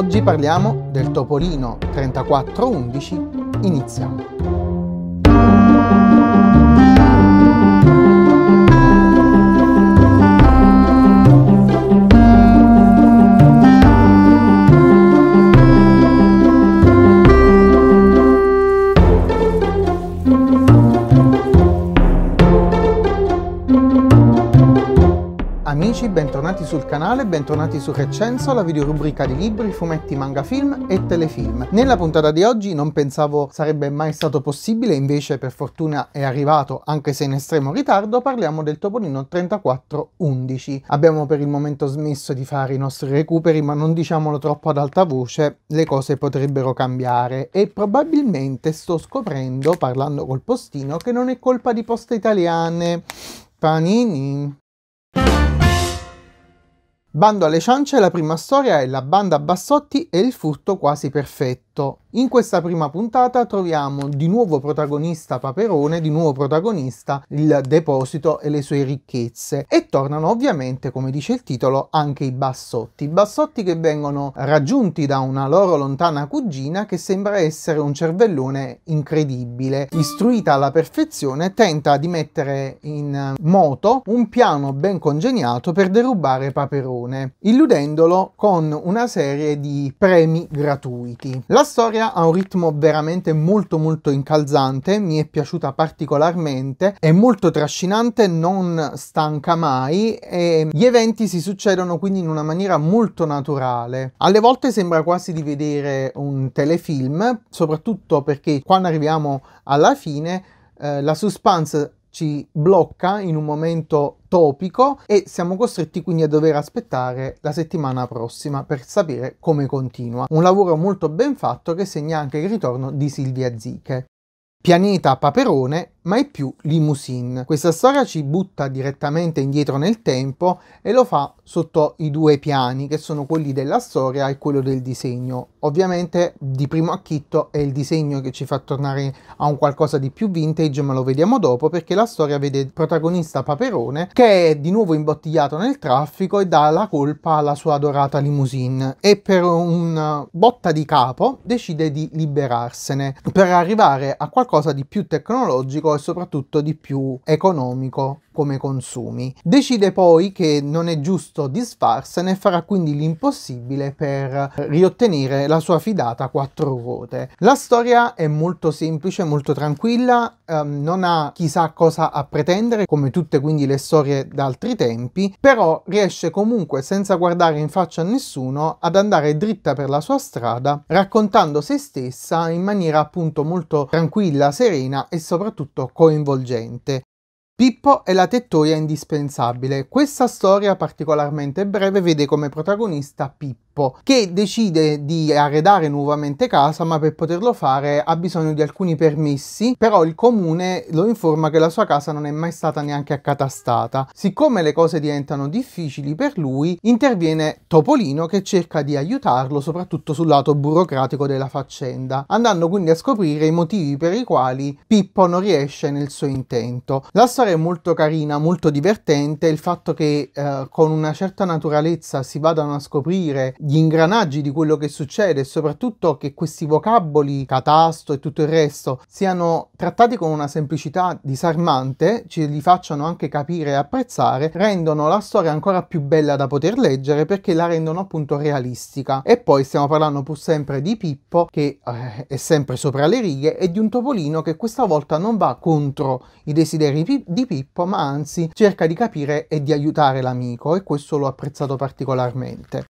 Oggi parliamo del Topolino 3411. Iniziamo! bentornati sul canale, bentornati su Recenso, la videorubrica di libri, fumetti, manga, film e telefilm. Nella puntata di oggi non pensavo sarebbe mai stato possibile, invece per fortuna è arrivato, anche se in estremo ritardo, parliamo del Topolino 3411. Abbiamo per il momento smesso di fare i nostri recuperi, ma non diciamolo troppo ad alta voce, le cose potrebbero cambiare e probabilmente sto scoprendo, parlando col postino, che non è colpa di Poste Italiane. Panini. Bando alle ciance, la prima storia è La banda Bassotti e il furto quasi perfetto. In questa prima puntata troviamo di nuovo protagonista Paperone, di nuovo protagonista il deposito e le sue ricchezze e tornano ovviamente, come dice il titolo, anche i bassotti. I Bassotti che vengono raggiunti da una loro lontana cugina che sembra essere un cervellone incredibile. Istruita alla perfezione, tenta di mettere in moto un piano ben congegnato per derubare Paperone, illudendolo con una serie di premi gratuiti. La la storia ha un ritmo veramente molto molto incalzante, mi è piaciuta particolarmente, è molto trascinante, non stanca mai e gli eventi si succedono quindi in una maniera molto naturale. Alle volte sembra quasi di vedere un telefilm, soprattutto perché quando arriviamo alla fine eh, la suspense ci blocca in un momento topico e siamo costretti quindi a dover aspettare la settimana prossima per sapere come continua. Un lavoro molto ben fatto che segna anche il ritorno di Silvia Ziche. Pianeta Paperone ma è più limousine. Questa storia ci butta direttamente indietro nel tempo e lo fa sotto i due piani, che sono quelli della storia e quello del disegno. Ovviamente di primo acchitto è il disegno che ci fa tornare a un qualcosa di più vintage, ma lo vediamo dopo perché la storia vede il protagonista Paperone che è di nuovo imbottigliato nel traffico e dà la colpa alla sua adorata limousine e per un botta di capo decide di liberarsene per arrivare a qualcosa di più tecnologico e soprattutto di più economico come consumi. Decide poi che non è giusto disfarsene e farà quindi l'impossibile per riottenere la sua fidata quattro ruote. La storia è molto semplice, molto tranquilla, ehm, non ha chissà cosa a pretendere come tutte quindi le storie d'altri tempi, però riesce comunque senza guardare in faccia a nessuno ad andare dritta per la sua strada raccontando se stessa in maniera appunto molto tranquilla, serena e soprattutto coinvolgente. Pippo è la tettoia indispensabile. Questa storia particolarmente breve vede come protagonista Pippo gruppo che decide di arredare nuovamente casa ma per poterlo fare ha bisogno di alcuni permessi però il comune lo informa che la sua casa non è mai stata neanche accatastata siccome le cose diventano difficili per lui interviene Topolino che cerca di aiutarlo soprattutto sul lato burocratico della faccenda andando quindi a scoprire i motivi per i quali Pippo non riesce nel suo intento la storia è molto carina molto divertente il fatto che eh, con una certa naturalezza si vadano a scoprire gli ingranaggi di quello che succede e soprattutto che questi vocaboli, catasto e tutto il resto, siano trattati con una semplicità disarmante, ci li facciano anche capire e apprezzare, rendono la storia ancora più bella da poter leggere perché la rendono appunto realistica. E poi stiamo parlando pur sempre di Pippo che eh, è sempre sopra le righe e di un topolino che questa volta non va contro i desideri di Pippo ma anzi cerca di capire e di aiutare l'amico e questo l'ho apprezzato particolarmente.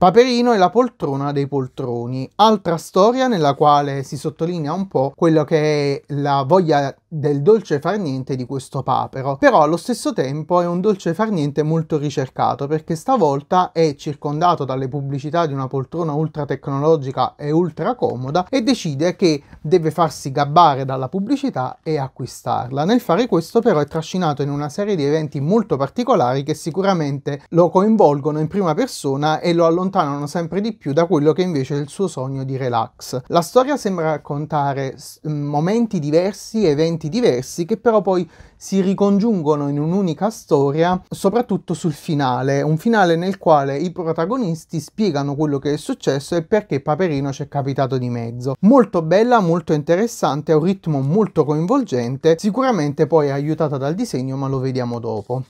Paperino e la poltrona dei poltroni, altra storia nella quale si sottolinea un po' quello che è la voglia del dolce far niente di questo papero, però allo stesso tempo è un dolce far niente molto ricercato perché stavolta è circondato dalle pubblicità di una poltrona ultra tecnologica e ultra comoda e decide che deve farsi gabbare dalla pubblicità e acquistarla. Nel fare questo però è trascinato in una serie di eventi molto particolari che sicuramente lo coinvolgono in prima persona e lo allontanano sempre di più da quello che invece è il suo sogno di relax. La storia sembra raccontare momenti diversi, eventi elementi diversi che però poi si ricongiungono in un'unica storia, soprattutto sul finale, un finale nel quale i protagonisti spiegano quello che è successo e perché Paperino ci è capitato di mezzo. Molto bella, molto interessante, ha un ritmo molto coinvolgente, sicuramente poi aiutata dal disegno ma lo vediamo dopo.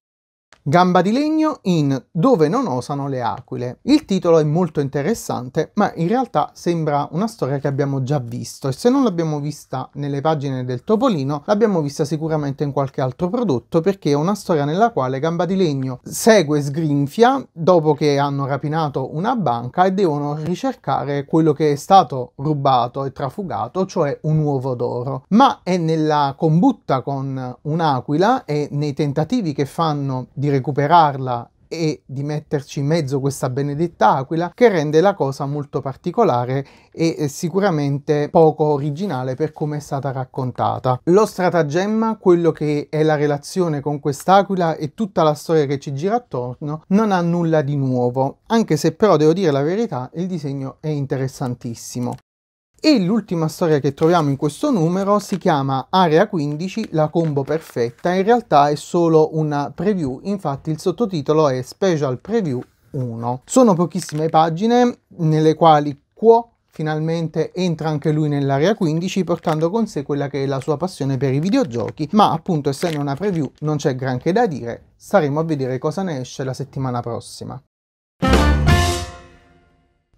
Gamba di legno in Dove non osano le aquile. Il titolo è molto interessante, ma in realtà sembra una storia che abbiamo già visto e se non l'abbiamo vista nelle pagine del Topolino, l'abbiamo vista sicuramente in qualche altro prodotto perché è una storia nella quale Gamba di legno segue Sgrinfia dopo che hanno rapinato una banca e devono ricercare quello che è stato rubato e trafugato, cioè un uovo d'oro. Ma è nella combutta con un'aquila e nei tentativi che fanno di recuperarla e di metterci in mezzo questa benedetta aquila che rende la cosa molto particolare e sicuramente poco originale per come è stata raccontata. Lo stratagemma, quello che è la relazione con quest'aquila e tutta la storia che ci gira attorno, non ha nulla di nuovo, anche se però devo dire la verità, il disegno è interessantissimo. E l'ultima storia che troviamo in questo numero si chiama Area 15, la combo perfetta, in realtà è solo una preview, infatti il sottotitolo è Special Preview 1. Sono pochissime pagine nelle quali Quo finalmente entra anche lui nell'area 15 portando con sé quella che è la sua passione per i videogiochi, ma appunto essendo una preview non c'è granché da dire, staremo a vedere cosa ne esce la settimana prossima.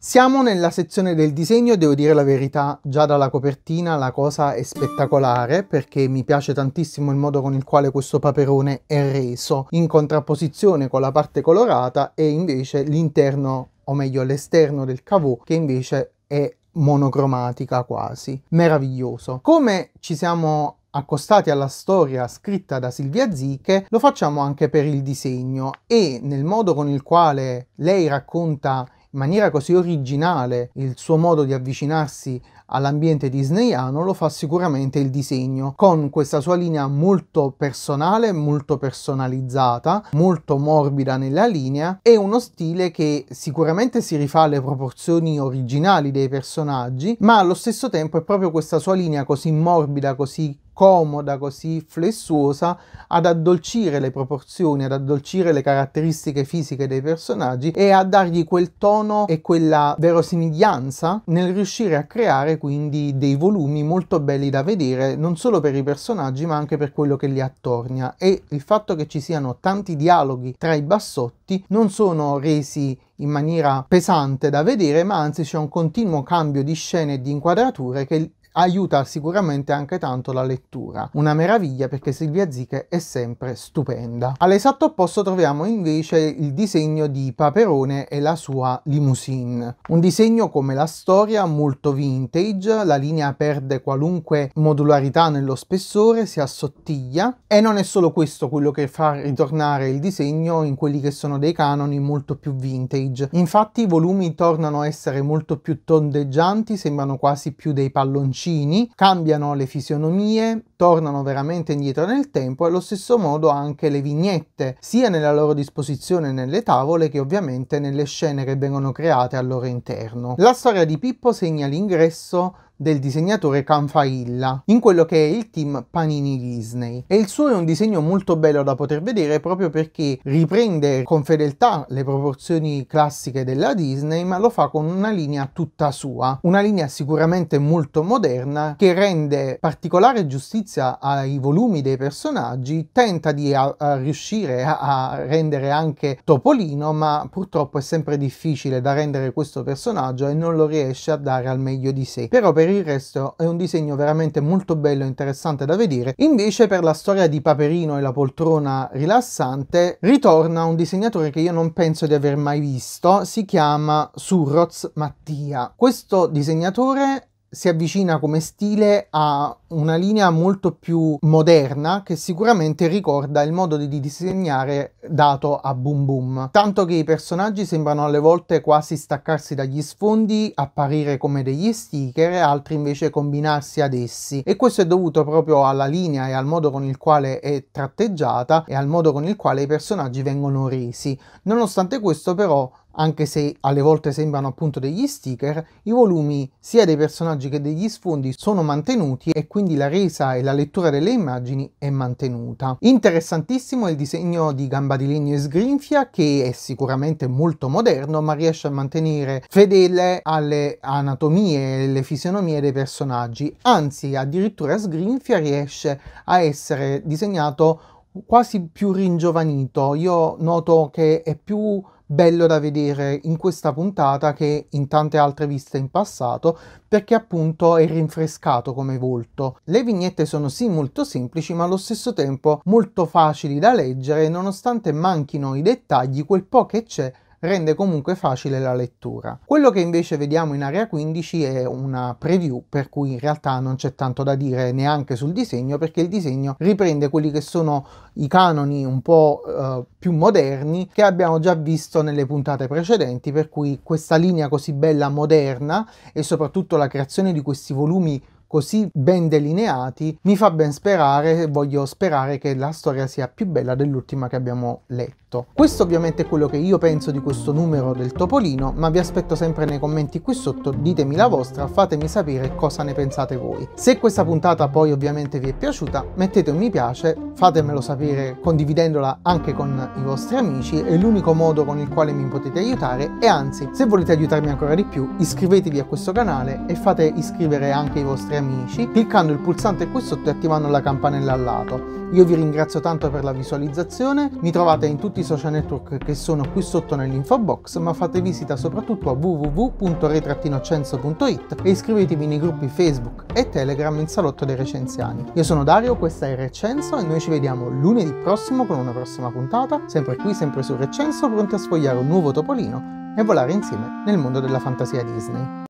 Siamo nella sezione del disegno, devo dire la verità, già dalla copertina la cosa è spettacolare perché mi piace tantissimo il modo con il quale questo paperone è reso, in contrapposizione con la parte colorata e invece l'interno, o meglio l'esterno del cavò, che invece è monocromatica quasi. Meraviglioso. Come ci siamo accostati alla storia scritta da Silvia Ziche, lo facciamo anche per il disegno e nel modo con il quale lei racconta maniera così originale il suo modo di avvicinarsi all'ambiente disneyano ah, lo fa sicuramente il disegno, con questa sua linea molto personale, molto personalizzata, molto morbida nella linea e uno stile che sicuramente si rifà alle proporzioni originali dei personaggi, ma allo stesso tempo è proprio questa sua linea così morbida, così comoda, così flessuosa, ad addolcire le proporzioni, ad addolcire le caratteristiche fisiche dei personaggi e a dargli quel tono e quella verosimiglianza nel riuscire a creare quindi dei volumi molto belli da vedere, non solo per i personaggi ma anche per quello che li attornia e il fatto che ci siano tanti dialoghi tra i bassotti non sono resi in maniera pesante da vedere, ma anzi c'è un continuo cambio di scene e di inquadrature che aiuta sicuramente anche tanto la lettura. Una meraviglia perché Silvia Ziche è sempre stupenda. All'esatto opposto troviamo invece il disegno di Paperone e la sua limousine. Un disegno come la storia molto vintage, la linea perde qualunque modularità nello spessore, si assottiglia e non è solo questo quello che fa ritornare il disegno in quelli che sono dei canoni molto più vintage. Infatti i volumi tornano a essere molto più tondeggianti, sembrano quasi più dei palloncini vicini, cambiano le fisionomie, tornano veramente indietro nel tempo e allo stesso modo anche le vignette, sia nella loro disposizione nelle tavole che ovviamente nelle scene che vengono create al loro interno. La storia di Pippo segna l'ingresso del disegnatore Canfarilla in quello che è il team Panini Disney e il suo è un disegno molto bello da poter vedere proprio perché riprende con fedeltà le proporzioni classiche della Disney ma lo fa con una linea tutta sua, una linea sicuramente molto moderna che rende particolare giustizia ai volumi dei personaggi, tenta di a, a riuscire a, a rendere anche Topolino ma purtroppo è sempre difficile da rendere questo personaggio e non lo riesce a dare al meglio di sé. Però per il resto è un disegno veramente molto bello e interessante da vedere. Invece per la storia di Paperino e la poltrona rilassante ritorna un disegnatore che io non penso di aver mai visto, si chiama Surroz Mattia. Questo disegnatore si avvicina come stile a una linea molto più moderna che sicuramente ricorda il modo di disegnare dato a Boom Boom, tanto che i personaggi sembrano alle volte quasi staccarsi dagli sfondi, apparire come degli sticker, altri invece combinarsi ad essi e questo è dovuto proprio alla linea e al modo con il quale è tratteggiata e al modo con il quale i personaggi vengono resi. Nonostante questo però anche se alle volte sembrano appunto degli sticker, i volumi sia dei personaggi che degli sfondi sono mantenuti e quindi la resa e la lettura delle immagini è mantenuta. Interessantissimo è il disegno di gamba di legno e sgrinfia che è sicuramente molto moderno ma riesce a mantenere fedele alle anatomie e alle fisionomie dei personaggi, anzi addirittura sgrinfia riesce a essere disegnato quasi più ringiovanito. Io noto che è più bello da vedere in questa puntata che in tante altre viste in passato perché appunto è rinfrescato come volto. Le vignette sono sì molto semplici ma allo stesso tempo molto facili da leggere nonostante manchino i dettagli quel po' che c'è rende comunque facile la lettura. Quello che invece vediamo in area 15 è una preview per cui in realtà non c'è tanto da dire neanche sul disegno perché il disegno riprende quelli che sono i canoni un po' eh, più moderni che abbiamo già visto nelle puntate precedenti per cui questa linea così bella moderna e soprattutto la creazione di questi volumi così ben delineati mi fa ben sperare, voglio sperare che la storia sia più bella dell'ultima che abbiamo letto. Questo ovviamente è quello che io penso di questo numero del Topolino, ma vi aspetto sempre nei commenti qui sotto, ditemi la vostra, fatemi sapere cosa ne pensate voi. Se questa puntata poi ovviamente vi è piaciuta, mettete un mi piace, fatemelo sapere condividendola anche con i vostri amici, è l'unico modo con il quale mi potete aiutare e anzi, se volete aiutarmi ancora di più, iscrivetevi a questo canale e fate iscrivere anche i vostri amici amici cliccando il pulsante qui sotto e attivando la campanella al lato. Io vi ringrazio tanto per la visualizzazione, mi trovate in tutti i social network che sono qui sotto nell'info box, ma fate visita soprattutto a www.retrattinocenso.it e iscrivetevi nei gruppi Facebook e Telegram in salotto dei recensiani. Io sono Dario, questa è Recenso e noi ci vediamo lunedì prossimo con una prossima puntata, sempre qui, sempre su Recenso, pronti a sfogliare un nuovo topolino e volare insieme nel mondo della fantasia Disney.